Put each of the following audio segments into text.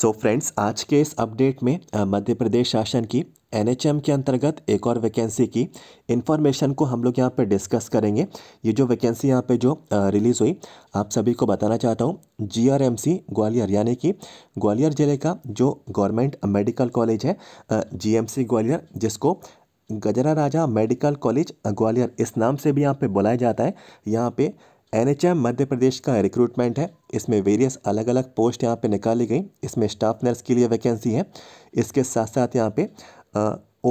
सो so friends आज के इस अपडेट में मध्य प्रदेश शासन की एनएचएम के अंतर्गत एक और वैकेंसी की इन्फॉर्मेशन को हम लोग यहाँ पे डिस्कस करेंगे ये जो वैकेंसी यहाँ पे जो रिलीज़ हुई आप सभी को बताना चाहता हूँ जीआरएमसी ग्वालियर यानी कि ग्वालियर ज़िले का जो गवर्नमेंट मेडिकल कॉलेज है जीएमसी ग्वालियर जिसको गजरा राजा मेडिकल कॉलेज ग्वालियर इस नाम से भी यहाँ पर बुलाया जाता है यहाँ पर एनएचएम मध्य प्रदेश का रिक्रूटमेंट है इसमें वेरियस अलग अलग पोस्ट यहाँ पे निकाली गई इसमें स्टाफ नर्स के लिए वैकेंसी है इसके साथ साथ यहाँ पे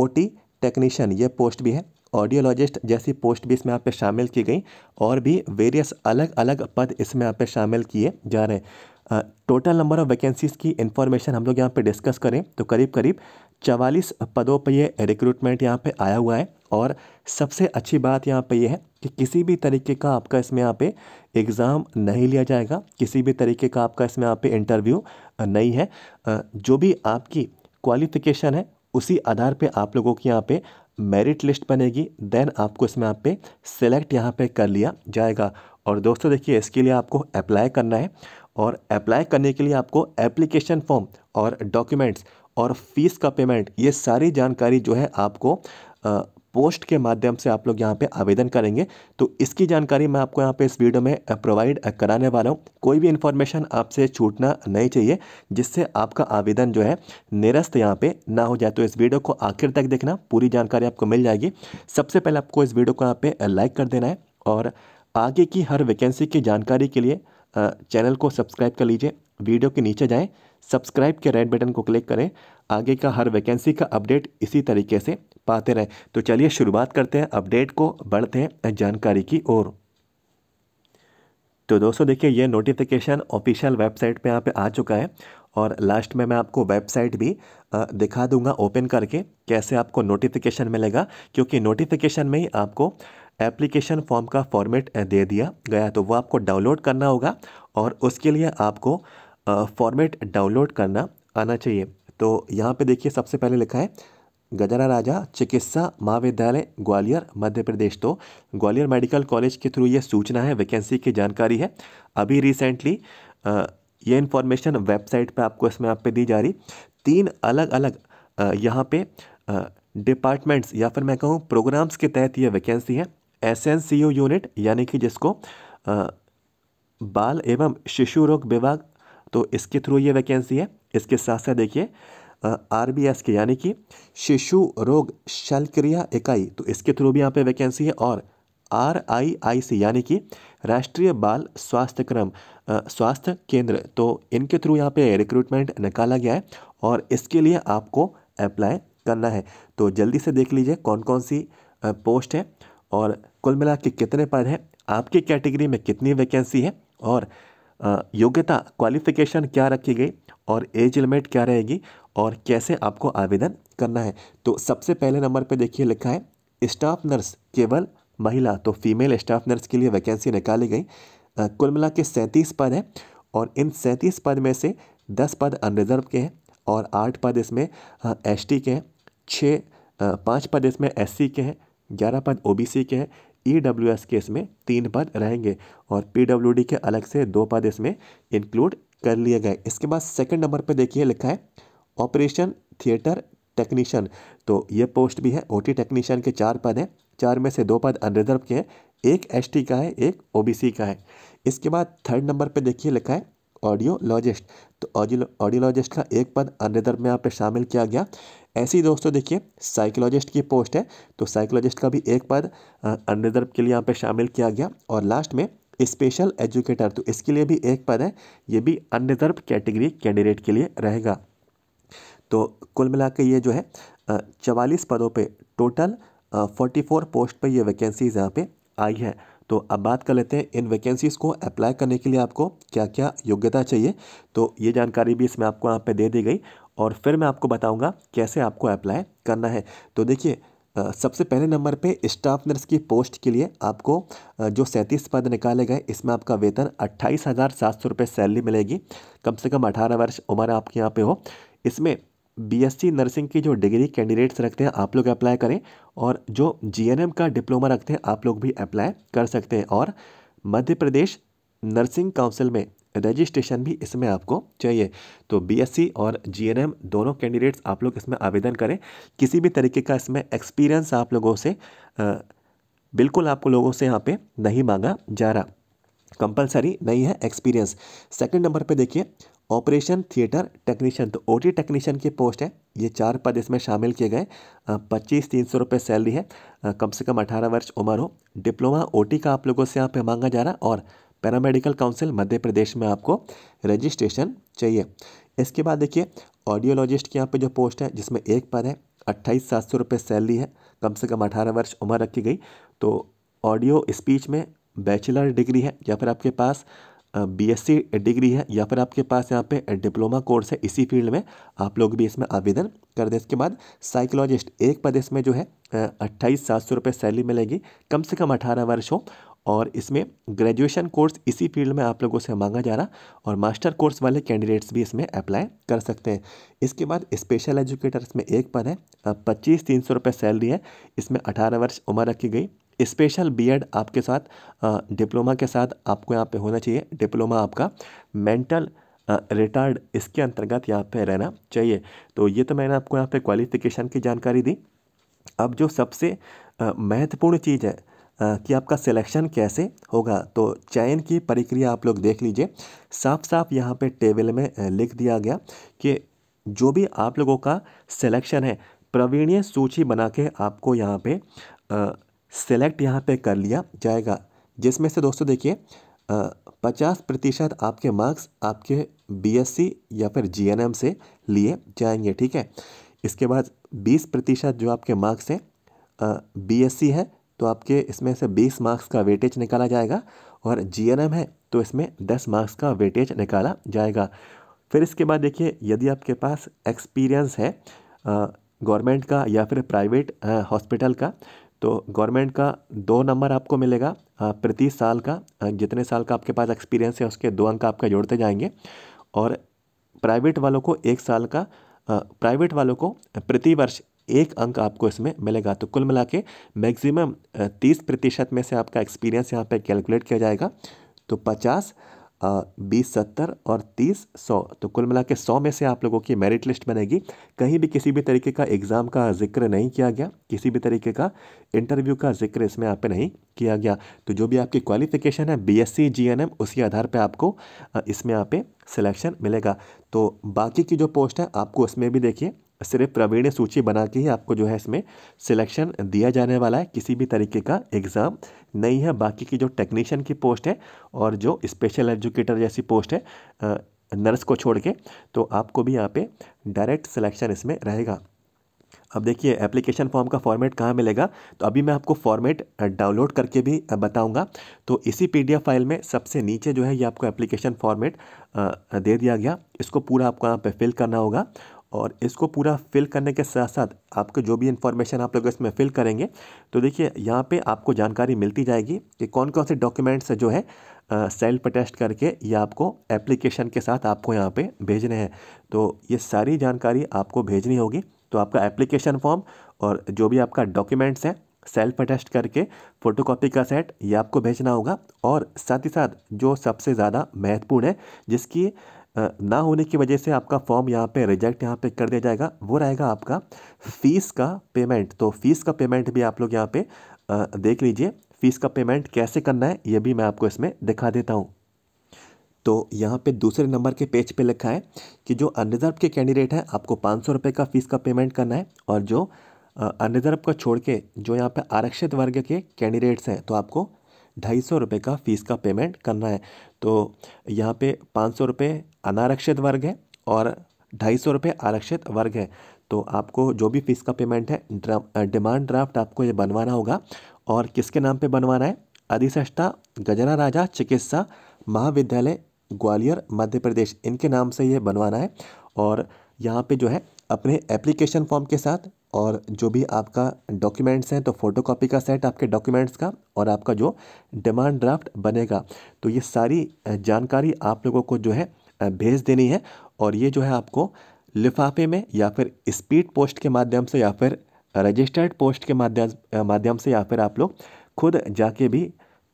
ओ टेक्नीशियन ये पोस्ट भी है ऑडियोलॉजिस्ट जैसी पोस्ट भी इसमें यहाँ पे शामिल की गई और भी वेरियस अलग अलग पद इसमें यहाँ पे शामिल किए जा रहे हैं टोटल नंबर ऑफ वैकेंसीज़ की इन्फॉर्मेशन हम लोग यहाँ पर डिस्कस करें तो करीब करीब चवालीस पदों पर ये रिक्रूटमेंट यहाँ पर आया हुआ है और सबसे अच्छी बात यहाँ पे ये यह है कि किसी भी तरीके का आपका इसमें यहाँ पे एग्ज़ाम नहीं लिया जाएगा किसी भी तरीके का आपका इसमें यहाँ पे इंटरव्यू नहीं है जो भी आपकी क्वालिफिकेशन है उसी आधार पे आप लोगों की यहाँ पे मेरिट लिस्ट बनेगी देन आपको इसमें यहाँ पे सेलेक्ट यहाँ पे कर लिया जाएगा और दोस्तों देखिए इसके लिए आपको अप्लाई करना है और अप्लाई करने के लिए आपको एप्लीकेशन फॉर्म और डॉक्यूमेंट्स और फीस का पेमेंट ये सारी जानकारी जो है आपको पोस्ट के माध्यम से आप लोग यहाँ पे आवेदन करेंगे तो इसकी जानकारी मैं आपको यहाँ पे इस वीडियो में प्रोवाइड कराने वाला हूँ कोई भी इन्फॉर्मेशन आपसे छूटना नहीं चाहिए जिससे आपका आवेदन जो है निरस्त यहाँ पे ना हो जाए तो इस वीडियो को आखिर तक देखना पूरी जानकारी आपको मिल जाएगी सबसे पहले आपको इस वीडियो को यहाँ पर लाइक कर देना है और आगे की हर वैकेंसी की जानकारी के लिए चैनल को सब्सक्राइब कर लीजिए वीडियो के नीचे जाएँ सब्सक्राइब के रेड बटन को क्लिक करें आगे का हर वैकेंसी का अपडेट इसी तरीके से पाते रहें तो चलिए शुरुआत करते हैं अपडेट को बढ़ते हैं जानकारी की ओर तो दोस्तों देखिए ये नोटिफिकेशन ऑफिशियल वेबसाइट पे यहाँ पे आ चुका है और लास्ट में मैं आपको वेबसाइट भी दिखा दूंगा ओपन करके कैसे आपको नोटिफिकेशन मिलेगा क्योंकि नोटिफिकेशन में ही आपको एप्लीकेशन फॉर्म का फॉर्मेट दे दिया गया तो वो आपको डाउनलोड करना होगा और उसके लिए आपको फॉर्मेट डाउनलोड करना आना चाहिए तो यहाँ पे देखिए सबसे पहले लिखा है गजरा राजा चिकित्सा महाविद्यालय ग्वालियर मध्य प्रदेश तो ग्वालियर मेडिकल कॉलेज के थ्रू ये सूचना है वैकेंसी की जानकारी है अभी रिसेंटली ये इन्फॉर्मेशन वेबसाइट पे आपको इसमें आप पे दी जा रही तीन अलग अलग यहाँ पे डिपार्टमेंट्स या फिर मैं कहूँ प्रोग्राम्स के तहत ये वैकेंसी है एस यूनिट यानी कि जिसको आ, बाल एवं शिशु रोग विभाग तो इसके थ्रू ये वैकेंसी है इसके साथ साथ देखिए आर बी एस के यानी कि शिशु रोग शलक्रिया इकाई तो इसके थ्रू भी यहाँ पे वैकेंसी है और आर आई आई सी यानी कि राष्ट्रीय बाल स्वास्थ्य क्रम स्वास्थ्य केंद्र तो इनके थ्रू यहाँ पे रिक्रूटमेंट निकाला गया है और इसके लिए आपको अप्लाई करना है तो जल्दी से देख लीजिए कौन कौन सी पोस्ट है और कुल मिला के कितने पद हैं आपकी कैटेगरी में कितनी वैकेंसी है और योग्यता क्वालिफिकेशन क्या रखी गई और एज लिमिट क्या रहेगी और कैसे आपको आवेदन करना है तो सबसे पहले नंबर पे देखिए लिखा है स्टाफ नर्स केवल महिला तो फीमेल स्टाफ नर्स के लिए वैकेंसी निकाली गई कुल मिला के सैंतीस पद हैं और इन सैंतीस पद में से दस पद अनरिजर्व के हैं और आठ पद इसमें एस के हैं छः पाँच पद इसमें एस के हैं ग्यारह पद ओ के हैं ई डब्ल्यू एस के इसमें तीन पद रहेंगे और पी डब्ल्यू डी के अलग से दो पद इसमें इंक्लूड कर लिए गए इसके बाद सेकंड नंबर पे देखिए लिखा है ऑपरेशन थिएटर टेक्नीशियन तो ये पोस्ट भी है ओटी टेक्नीशियन के चार पद हैं चार में से दो पद अनरिजर्व के हैं एक एसटी का है एक ओबीसी का है इसके बाद थर्ड नंबर पे देखिए लिखा है ऑडियोलॉजिस्ट तो ऑडियो ऑडियोलॉजिस्ट का एक पद अनदर में यहाँ पे शामिल किया गया ऐसे ही दोस्तों देखिए साइकोलॉजिस्ट की पोस्ट है तो साइकोलॉजिस्ट का भी एक पद अनदर के लिए यहाँ पे शामिल किया गया और लास्ट में स्पेशल एजुकेटर तो इसके लिए भी एक पद है ये भी अनरिजर्व कैटेगरी कैंडिडेट के लिए रहेगा तो कुल मिला ये जो है चवालीस पदों पे टोटल फोर्टी फोर पोस्ट पे ये वैकेंसीज यहाँ पे आई है तो अब बात कर लेते हैं इन वैकेंसीज़ को अप्लाई करने के लिए आपको क्या क्या योग्यता चाहिए तो ये जानकारी भी इसमें आपको यहाँ पे दे दी गई और फिर मैं आपको बताऊँगा कैसे आपको अप्लाई करना है तो देखिए सबसे पहले नंबर पे स्टाफ नर्स की पोस्ट के लिए आपको जो सैंतीस पद निकाले गए इसमें आपका वेतन अट्ठाईस हज़ार सात सौ रुपये सैलरी मिलेगी कम से कम अठारह वर्ष उम्र आपके यहाँ पे हो इसमें बीएससी नर्सिंग की जो डिग्री कैंडिडेट्स रखते हैं आप लोग अप्लाई करें और जो जीएनएम का डिप्लोमा रखते हैं आप लोग भी अप्लाई कर सकते हैं और मध्य प्रदेश नर्सिंग काउंसिल में रजिस्ट्रेशन भी इसमें आपको चाहिए तो बीएससी और जीएनएम दोनों कैंडिडेट्स आप लोग इसमें आवेदन करें किसी भी तरीके का इसमें एक्सपीरियंस आप लोगों से आ, बिल्कुल आपको लोगों से यहाँ पर नहीं मांगा जा रहा कंपलसरी नहीं है एक्सपीरियंस सेकंड नंबर पे देखिए ऑपरेशन थिएटर टेक्नीशियन तो ओ टेक्नीशियन की पोस्ट है ये चार पद इसमें शामिल किए गए पच्चीस तीन सौ रुपये सैलरी है कम से कम अठारह वर्ष उम्र हो डिप्लोमा ओ का आप लोगों से यहाँ पे मांगा जा रहा और पैरामेडिकल काउंसिल मध्य प्रदेश में आपको रजिस्ट्रेशन चाहिए इसके बाद देखिए ऑडियोलॉजिस्ट की यहाँ पर जो पोस्ट है जिसमें एक पद है अट्ठाईस सात सौ रुपये सैलरी है कम से कम अठारह वर्ष उम्र रखी गई तो ऑडियो स्पीच में बैचलर डिग्री है या फिर आपके पास बीएससी डिग्री है या फिर आपके पास यहाँ पे डिप्लोमा कोर्स है इसी फील्ड में आप लोग भी इसमें आवेदन कर दें इसके बाद साइकोलॉजिस्ट एक पद इसमें जो है अट्ठाईस सात सौ रुपये सैलरी मिलेगी कम से कम अठारह वर्ष हो और इसमें ग्रेजुएशन कोर्स इसी फील्ड में आप लोगों से मांगा जा रहा और मास्टर कोर्स वाले कैंडिडेट्स भी इसमें अप्लाई कर सकते हैं इसके बाद स्पेशल एजुकेटर इसमें एक पद है पच्चीस तीन सौ रुपये सैलरी है इसमें अठारह वर्ष उम्र रखी गई स्पेशल बीएड आपके साथ डिप्लोमा के साथ आपको यहाँ पे होना चाहिए डिप्लोमा आपका मेंटल रिटायर्ड इसके अंतर्गत यहाँ पे रहना चाहिए तो ये तो मैंने आपको यहाँ पे क्वालिफिकेशन की जानकारी दी अब जो सबसे महत्वपूर्ण चीज़ है कि आपका सिलेक्शन कैसे होगा तो चयन की प्रक्रिया आप लोग देख लीजिए साफ साफ यहाँ पर टेबल में लिख दिया गया कि जो भी आप लोगों का सिलेक्शन है प्रवीणीय सूची बना के आपको यहाँ पर सेलेक्ट यहाँ पे कर लिया जाएगा जिसमें से दोस्तों देखिए पचास प्रतिशत आपके मार्क्स आपके बीएससी या फिर जीएनएम से लिए जाएंगे ठीक है इसके बाद बीस प्रतिशत जो आपके मार्क्स हैं बीएससी है तो आपके इसमें से बीस मार्क्स का वेटेज निकाला जाएगा और जीएनएम है तो इसमें दस मार्क्स का वेटेज निकाला जाएगा फिर इसके बाद देखिए यदि आपके पास एक्सपीरियंस है गवर्नमेंट का या फिर प्राइवेट हॉस्पिटल का तो गवर्नमेंट का दो नंबर आपको मिलेगा प्रति साल का जितने साल का आपके पास एक्सपीरियंस है उसके दो अंक आपका जोड़ते जाएंगे और प्राइवेट वालों को एक साल का प्राइवेट वालों को प्रतिवर्ष एक अंक आपको इसमें मिलेगा तो कुल मिला के मैक्सिमम तीस प्रतिशत में से आपका एक्सपीरियंस यहाँ पर कैलकुलेट किया जाएगा तो पचास बीस सत्तर और तीस सौ तो कुल मिला के सौ में से आप लोगों की मेरिट लिस्ट बनेगी कहीं भी किसी भी तरीके का एग्ज़ाम का जिक्र नहीं किया गया किसी भी तरीके का इंटरव्यू का जिक्र इसमें आप पे नहीं किया गया तो जो भी आपकी क्वालिफिकेशन है बी एस उसी आधार पर आपको इसमें यहाँ पे सिलेक्शन मिलेगा तो बाकी की जो पोस्ट है आपको उसमें भी देखिए सिर्फ प्रवीण सूची बना के ही आपको जो है इसमें सिलेक्शन दिया जाने वाला है किसी भी तरीके का एग्ज़ाम नहीं है बाकी की जो टेक्नीशियन की पोस्ट है और जो स्पेशल एजुकेटर जैसी पोस्ट है नर्स को छोड़ के तो आपको भी यहाँ पे डायरेक्ट सिलेक्शन इसमें रहेगा अब देखिए एप्लीकेशन फॉर्म का फॉर्मेट कहाँ मिलेगा तो अभी मैं आपको फॉर्मेट डाउनलोड करके भी बताऊंगा तो इसी पीडीएफ फाइल में सबसे नीचे जो है ये आपको एप्लीकेशन फॉर्मेट दे दिया गया इसको पूरा आपको यहाँ पे फिल करना होगा और इसको पूरा फिल करने के साथ साथ आपको जो भी इन्फॉर्मेशन आप लोग इसमें फिल करेंगे तो देखिए यहाँ पे आपको जानकारी मिलती जाएगी कि कौन कौन से डॉक्यूमेंट्स जो है सेल टेस्ट करके ये आपको एप्लीकेशन के साथ आपको यहाँ पे भेजने हैं तो ये सारी जानकारी आपको भेजनी होगी तो आपका एप्लीकेशन फॉर्म और जो भी आपका डॉक्यूमेंट्स हैं सेल्फ अटेस्ट करके फोटोकॉपी का सेट ये आपको भेजना होगा और साथ ही साथ जो सबसे ज़्यादा महत्वपूर्ण है जिसकी ना होने की वजह से आपका फॉर्म यहाँ पे रिजेक्ट यहाँ पे कर दिया जाएगा वो रहेगा आपका फ़ीस का पेमेंट तो फ़ीस का पेमेंट भी आप लोग यहाँ पे देख लीजिए फ़ीस का पेमेंट कैसे करना है ये भी मैं आपको इसमें दिखा देता हूँ तो यहाँ पे दूसरे नंबर के पेज पे लिखा है कि जो अनरिजर्व के कैंडिडेट हैं आपको पाँच सौ का फ़ीस का पेमेंट करना है और जो अनरिजर्व का छोड़ के जो यहाँ पे आरक्षित वर्ग के कैंडिडेट्स हैं तो आपको ढाई सौ रुपये का फ़ीस का पेमेंट करना है तो यहाँ पे पाँच सौ रुपये अनारक्षित वर्ग है और ढाई सौ रुपये आरक्षित वर्ग है तो आपको जो भी फीस का पेमेंट है डिमांड ड्राफ्ट आपको ये बनवाना होगा और किसके नाम पे बनवाना है अधिष्ठा गजना राजा चिकित्सा महाविद्यालय ग्वालियर मध्य प्रदेश इनके नाम से ये बनवाना है और यहाँ पे जो है अपने एप्लीकेशन फॉर्म के साथ और जो भी आपका डॉक्यूमेंट्स हैं तो फ़ोटोकॉपी का सेट आपके डॉक्यूमेंट्स का और आपका जो डिमांड ड्राफ्ट बनेगा तो ये सारी जानकारी आप लोगों को जो है भेज देनी है और ये जो है आपको लिफाफे में या फिर स्पीड पोस्ट के माध्यम से या फिर रजिस्टर्ड पोस्ट के माध्यम माध्यम से या फिर आप लोग खुद जाके भी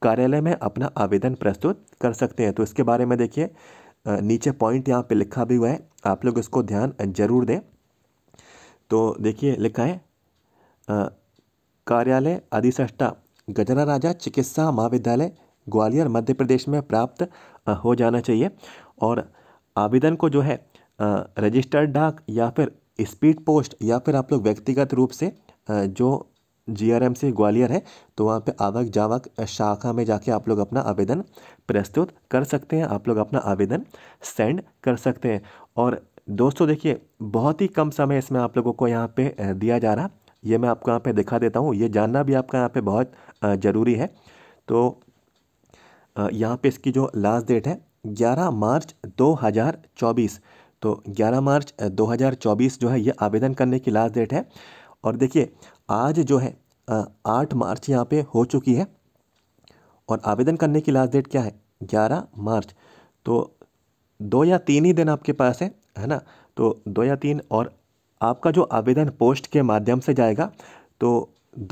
कार्यालय में अपना आवेदन प्रस्तुत कर सकते हैं तो इसके बारे में देखिए नीचे पॉइंट यहाँ पे लिखा भी हुआ है आप लोग इसको ध्यान जरूर दें तो देखिए लिखा है कार्यालय अधिसष्टा गजना राजा चिकित्सा महाविद्यालय ग्वालियर मध्य प्रदेश में प्राप्त हो जाना चाहिए और आवेदन को जो है रजिस्टर्ड डाक या फिर स्पीड पोस्ट या फिर आप लोग व्यक्तिगत रूप से जो G R M C Gwalior है तो वहाँ पे आवक जावक शाखा में जाके आप लोग अपना आवेदन प्रस्तुत कर सकते हैं आप लोग अपना आवेदन सेंड कर सकते हैं और दोस्तों देखिए बहुत ही कम समय इसमें आप लोगों को यहाँ पे दिया जा रहा ये मैं आपको यहाँ पे दिखा देता हूँ ये जानना भी आपका यहाँ पे बहुत ज़रूरी है तो यहाँ पे इसकी जो लास्ट डेट है 11 मार्च 2024 तो 11 मार्च 2024 जो है ये आवेदन करने की लास्ट डेट है और देखिए आज जो है आठ मार्च यहाँ पर हो चुकी है और आवेदन करने की लास्ट डेट क्या है ग्यारह मार्च तो दो या तीन ही दिन आपके पास है है ना तो दो या तीन और आपका जो आवेदन पोस्ट के माध्यम से जाएगा तो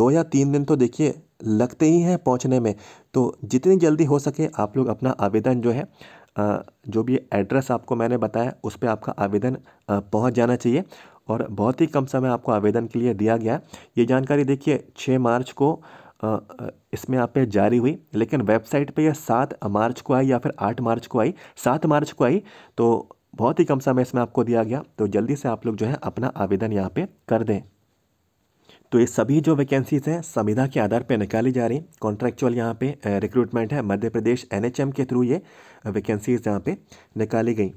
दो या तीन दिन तो देखिए लगते ही हैं पहुंचने में तो जितनी जल्दी हो सके आप लोग अपना आवेदन जो है जो भी एड्रेस आपको मैंने बताया उस पर आपका आवेदन पहुंच जाना चाहिए और बहुत ही कम समय आपको आवेदन के लिए दिया गया ये जानकारी देखिए छः मार्च को इसमें आप पे जारी हुई लेकिन वेबसाइट पे यह सात मार्च को आई या फिर आठ मार्च को आई सात मार्च को आई तो बहुत ही कम समय इसमें आपको दिया गया तो जल्दी से आप लोग जो है अपना आवेदन यहाँ पे कर दें तो ये सभी जो वैकेंसीज़ हैं संविधा के आधार पर निकाली जा रही कॉन्ट्रैक्चुअल यहाँ पे रिक्रूटमेंट है मध्य प्रदेश एनएचएम के थ्रू ये वैकेंसीज़ यहाँ पे निकाली गई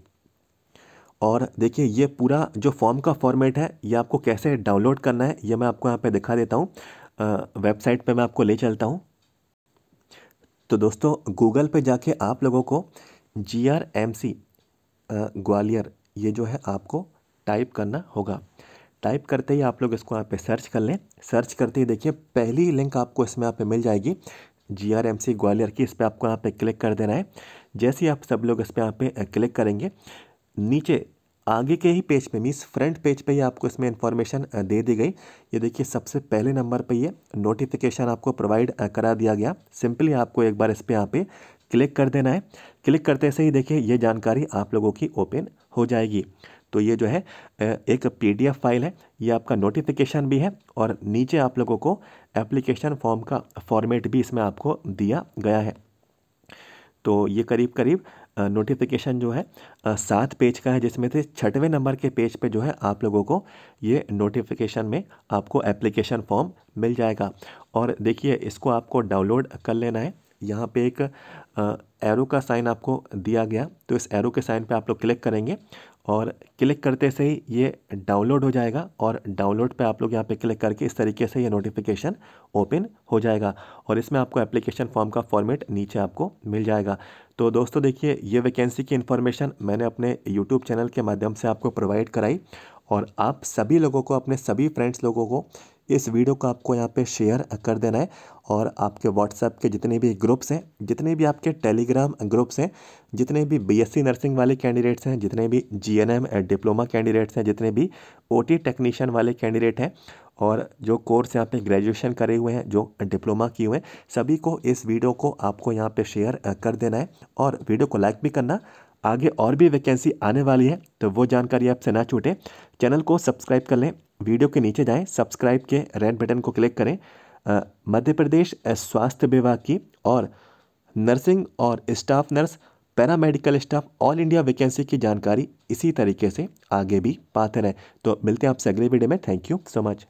और देखिए ये पूरा जो फॉर्म का फॉर्मेट है ये आपको कैसे डाउनलोड करना है ये मैं आपको यहाँ पर दिखा देता हूँ वेबसाइट पर मैं आपको ले चलता हूँ तो दोस्तों गूगल पर जाके आप लोगों को G R M C Gwalior ये जो है आपको टाइप करना होगा टाइप करते ही आप लोग इसको यहाँ पे सर्च कर लें सर्च करते ही देखिए पहली लिंक आपको इसमें यहाँ पे मिल जाएगी G R M C Gwalior की इस पर आपको यहाँ पे क्लिक कर देना है जैसे ही आप सब लोग इस पर यहाँ पे क्लिक करेंगे नीचे आगे के ही पेज पे मीन्स फ्रंट पेज पे ही आपको इसमें इन्फॉर्मेशन दे दी गई ये देखिए सबसे पहले नंबर पर ये नोटिफिकेशन आपको प्रोवाइड करा दिया गया सिंपली आपको एक बार इस पर यहाँ पे क्लिक कर देना है क्लिक करते से ही देखिए ये जानकारी आप लोगों की ओपन हो जाएगी तो ये जो है एक पीडीएफ फाइल है ये आपका नोटिफिकेशन भी है और नीचे आप लोगों को एप्लीकेशन फॉर्म का फॉर्मेट भी इसमें आपको दिया गया है तो ये करीब करीब नोटिफिकेशन जो है सात पेज का है जिसमें से छठवें नंबर के पेज पे जो है आप लोगों को ये नोटिफिकेशन में आपको एप्लीकेशन फॉर्म मिल जाएगा और देखिए इसको आपको डाउनलोड कर लेना है यहाँ पे एक एरो का साइन आपको दिया गया तो इस एरो के साइन पे आप लोग क्लिक करेंगे और क्लिक करते से ही ये डाउनलोड हो जाएगा और डाउनलोड पे आप लोग यहाँ पे क्लिक करके इस तरीके से ये नोटिफिकेशन ओपन हो जाएगा और इसमें आपको एप्लीकेशन फॉर्म का फॉर्मेट नीचे आपको मिल जाएगा तो दोस्तों देखिए ये वैकेंसी की इन्फॉर्मेशन मैंने अपने यूट्यूब चैनल के माध्यम से आपको प्रोवाइड कराई और आप सभी लोगों को अपने सभी फ्रेंड्स लोगों को इस वीडियो को आपको यहाँ पे शेयर कर देना है और आपके व्हाट्सएप के जितने भी ग्रुप्स हैं जितने भी आपके टेलीग्राम ग्रुप्स हैं जितने भी बीएससी नर्सिंग वाले कैंडिडेट्स हैं जितने भी जीएनएम डिप्लोमा कैंडिडेट्स हैं जितने भी ओटी टेक्नीशियन वाले कैंडिडेट हैं और जो कोर्स यहाँ पे ग्रेजुएशन करे हुए हैं जो डिप्लोमा किए हुए हैं सभी को इस वीडियो को आपको यहाँ पे शेयर कर देना है और वीडियो को लाइक भी करना आगे और भी वैकेंसी आने वाली है तो वो जानकारी आपसे ना छूटे चैनल को सब्सक्राइब कर लें वीडियो के नीचे जाएं सब्सक्राइब के रेड बटन को क्लिक करें मध्य प्रदेश स्वास्थ्य विभाग की और नर्सिंग और staff nurse paramedical staff all India vacancy की जानकारी इसी तरीके से आगे भी पाते रहें तो मिलते हैं आपसे अगले वीडियो में थैंक यू सो मच